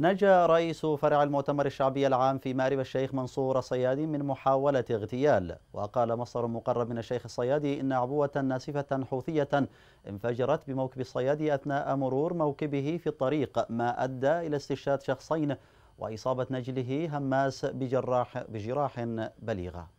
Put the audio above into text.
نجا رئيس فرع المؤتمر الشعبي العام في مأرب الشيخ منصور الصيادي من محاولة اغتيال وقال مصدر مقرب من الشيخ الصيادي إن عبوة ناسفة حوثية انفجرت بموكب الصيادي أثناء مرور موكبه في الطريق ما أدى إلى استشهاد شخصين وإصابة نجله هماس بجراح بجراح بليغة